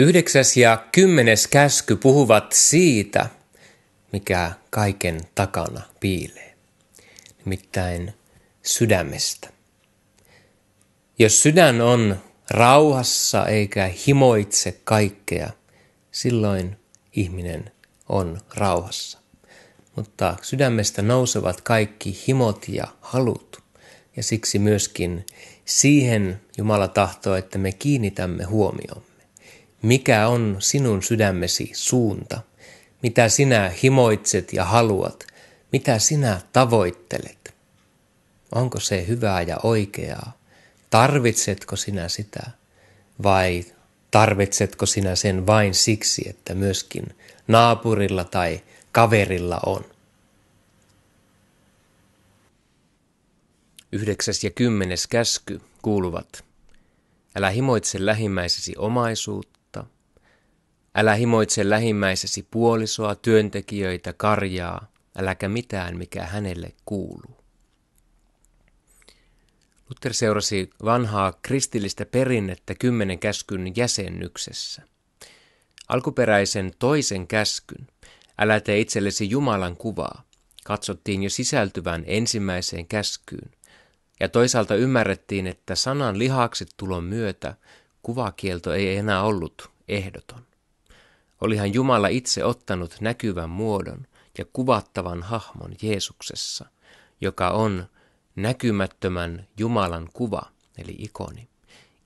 Yhdeksäs ja kymmenes käsky puhuvat siitä, mikä kaiken takana piilee, nimittäin sydämestä. Jos sydän on rauhassa eikä himoitse kaikkea, silloin ihminen on rauhassa. Mutta sydämestä nousevat kaikki himot ja halut, ja siksi myöskin siihen Jumala tahtoo, että me kiinnitämme huomioon. Mikä on sinun sydämesi suunta? Mitä sinä himoitset ja haluat? Mitä sinä tavoittelet? Onko se hyvää ja oikeaa? Tarvitsetko sinä sitä? Vai tarvitsetko sinä sen vain siksi, että myöskin naapurilla tai kaverilla on? Yhdeksäs ja kymmenes käsky kuuluvat. Älä himoitse lähimmäisesi omaisuutta Älä himoitse lähimmäisesi puolisoa, työntekijöitä, karjaa, äläkä mitään, mikä hänelle kuuluu. Luther seurasi vanhaa kristillistä perinnettä kymmenen käskyn jäsennyksessä. Alkuperäisen toisen käskyn, älä tee itsellesi Jumalan kuvaa, katsottiin jo sisältyvän ensimmäiseen käskyyn, ja toisaalta ymmärrettiin, että sanan lihakset tulon myötä kuvakielto ei enää ollut ehdoton. Olihan Jumala itse ottanut näkyvän muodon ja kuvattavan hahmon Jeesuksessa, joka on näkymättömän Jumalan kuva, eli ikoni,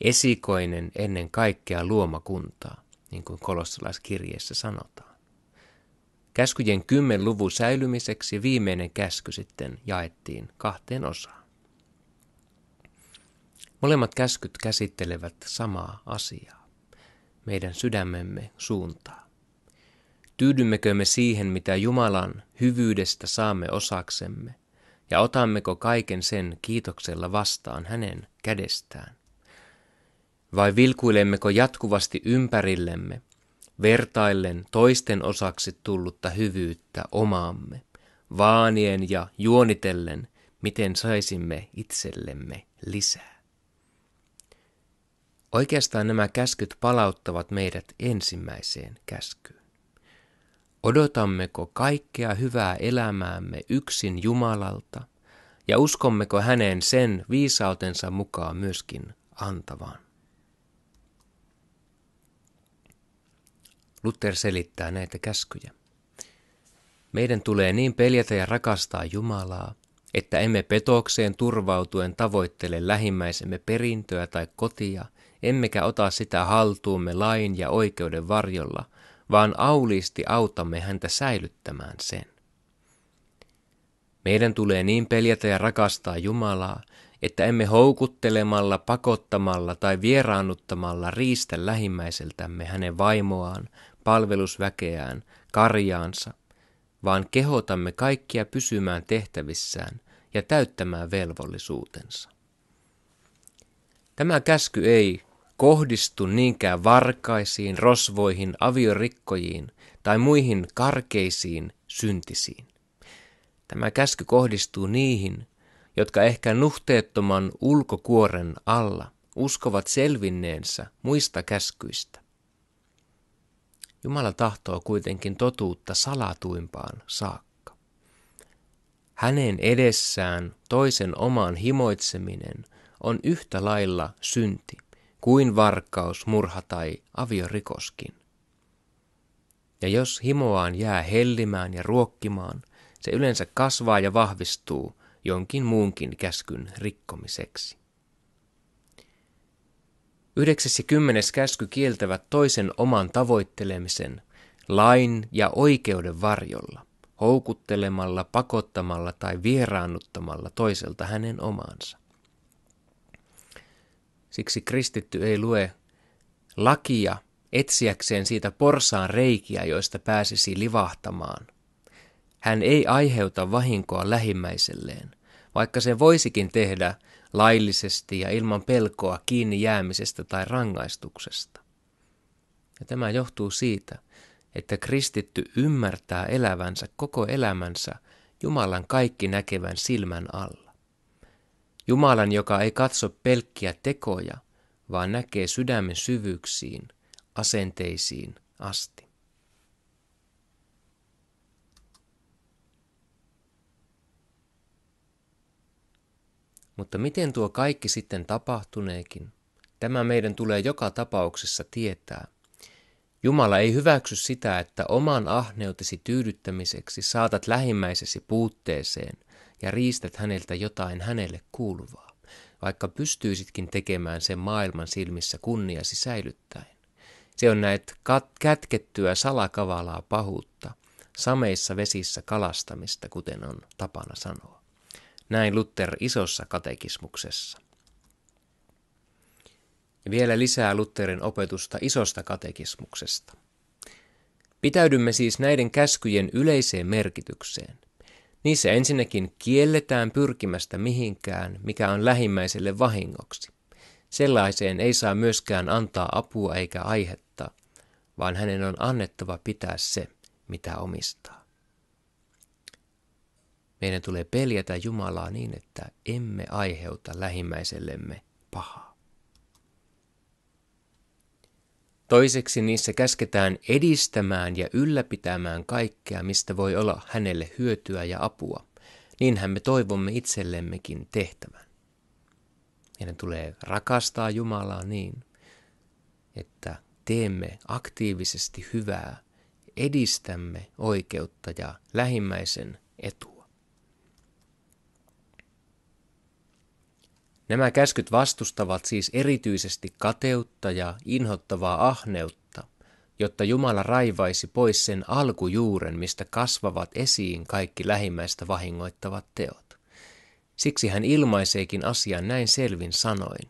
esikoinen ennen kaikkea luomakuntaa, niin kuin kolossalaiskirjeessä sanotaan. Käskyjen kymmen luvun säilymiseksi viimeinen käsky sitten jaettiin kahteen osaan. Molemmat käskyt käsittelevät samaa asiaa meidän sydämemme suuntaa. Tyydymmekö me siihen, mitä Jumalan hyvyydestä saamme osaksemme, ja otammeko kaiken sen kiitoksella vastaan hänen kädestään? Vai vilkuilemmeko jatkuvasti ympärillemme, vertaillen toisten osaksi tullutta hyvyyttä omaamme, vaanien ja juonitellen, miten saisimme itsellemme lisää? Oikeastaan nämä käskyt palauttavat meidät ensimmäiseen käskyyn. Odotammeko kaikkea hyvää elämäämme yksin Jumalalta ja uskommeko häneen sen viisautensa mukaan myöskin antavan? Luther selittää näitä käskyjä. Meidän tulee niin peljätä ja rakastaa Jumalaa, että emme petokseen turvautuen tavoittele lähimmäisemme perintöä tai kotia – emmekä ota sitä haltuumme lain ja oikeuden varjolla, vaan auliisti autamme häntä säilyttämään sen. Meidän tulee niin peljätä ja rakastaa Jumalaa, että emme houkuttelemalla, pakottamalla tai vieraannuttamalla riistä lähimmäiseltämme hänen vaimoaan, palvelusväkeään, karjaansa, vaan kehotamme kaikkia pysymään tehtävissään ja täyttämään velvollisuutensa. Tämä käsky ei, kohdistu niinkään varkaisiin, rosvoihin, aviorikkojiin tai muihin karkeisiin syntisiin. Tämä käsky kohdistuu niihin, jotka ehkä nuhteettoman ulkokuoren alla uskovat selvinneensä muista käskyistä. Jumala tahtoo kuitenkin totuutta salatuimpaan saakka. Hänen edessään toisen oman himoitseminen on yhtä lailla synti kuin varkaus, murha tai aviorikoskin. Ja jos himoaan jää hellimään ja ruokkimaan, se yleensä kasvaa ja vahvistuu jonkin muunkin käskyn rikkomiseksi. Yhdeksäs ja kymmenes käsky kieltävät toisen oman tavoittelemisen lain ja oikeuden varjolla, houkuttelemalla, pakottamalla tai vieraannuttamalla toiselta hänen omaansa. Siksi kristitty ei lue lakia etsiäkseen siitä porsaan reikiä, joista pääsisi livahtamaan. Hän ei aiheuta vahinkoa lähimmäiselleen, vaikka se voisikin tehdä laillisesti ja ilman pelkoa kiinni jäämisestä tai rangaistuksesta. Ja tämä johtuu siitä, että kristitty ymmärtää elävänsä koko elämänsä Jumalan kaikki näkevän silmän alla. Jumalan, joka ei katso pelkkiä tekoja, vaan näkee sydämen syvyyksiin, asenteisiin asti. Mutta miten tuo kaikki sitten tapahtuneekin, tämä meidän tulee joka tapauksessa tietää. Jumala ei hyväksy sitä, että oman ahneutesi tyydyttämiseksi saatat lähimmäisesi puutteeseen ja riistät häneltä jotain hänelle kuuluvaa, vaikka pystyisitkin tekemään sen maailman silmissä kunniasi säilyttäen. Se on näet kat- kätkettyä salakavalaa pahuutta, sameissa vesissä kalastamista, kuten on tapana sanoa. Näin Luther isossa katekismuksessa. Ja vielä lisää Lutherin opetusta isosta katekismuksesta. Pitäydymme siis näiden käskyjen yleiseen merkitykseen – Niissä ensinnäkin kielletään pyrkimästä mihinkään, mikä on lähimmäiselle vahingoksi. Sellaiseen ei saa myöskään antaa apua eikä aihetta, vaan hänen on annettava pitää se, mitä omistaa. Meidän tulee peljätä Jumalaa niin, että emme aiheuta lähimmäisellemme pahaa. Toiseksi niissä käsketään edistämään ja ylläpitämään kaikkea, mistä voi olla hänelle hyötyä ja apua. Niinhän me toivomme itsellemmekin tehtävän. Meidän tulee rakastaa Jumalaa niin, että teemme aktiivisesti hyvää, edistämme oikeutta ja lähimmäisen etua. Nämä käskyt vastustavat siis erityisesti kateutta ja inhottavaa ahneutta, jotta Jumala raivaisi pois sen alkujuuren, mistä kasvavat esiin kaikki lähimmäistä vahingoittavat teot. Siksi hän ilmaiseekin asian näin selvin sanoin,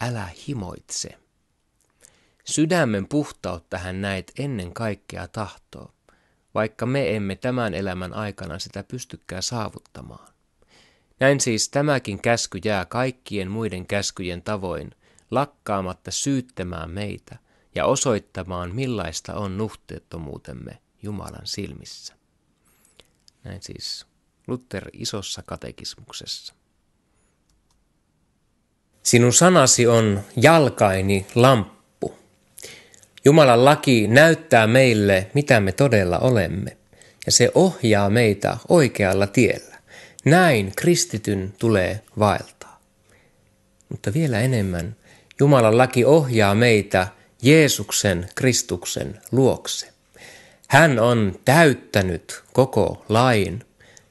älä himoitse. Sydämen puhtautta hän näet ennen kaikkea tahtoo, vaikka me emme tämän elämän aikana sitä pystykään saavuttamaan. Näin siis tämäkin käsky jää kaikkien muiden käskyjen tavoin, lakkaamatta syyttämään meitä ja osoittamaan, millaista on nuhteettomuutemme Jumalan silmissä. Näin siis Luther isossa katekismuksessa. Sinun sanasi on jalkaini lamppu. Jumalan laki näyttää meille, mitä me todella olemme, ja se ohjaa meitä oikealla tiellä. Näin kristityn tulee vaeltaa. Mutta vielä enemmän Jumalan laki ohjaa meitä Jeesuksen Kristuksen luokse. Hän on täyttänyt koko lain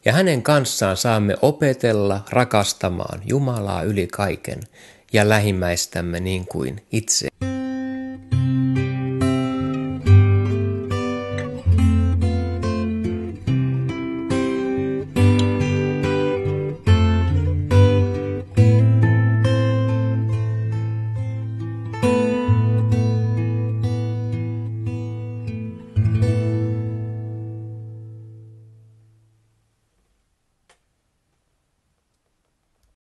ja hänen kanssaan saamme opetella rakastamaan Jumalaa yli kaiken ja lähimmäistämme niin kuin itse.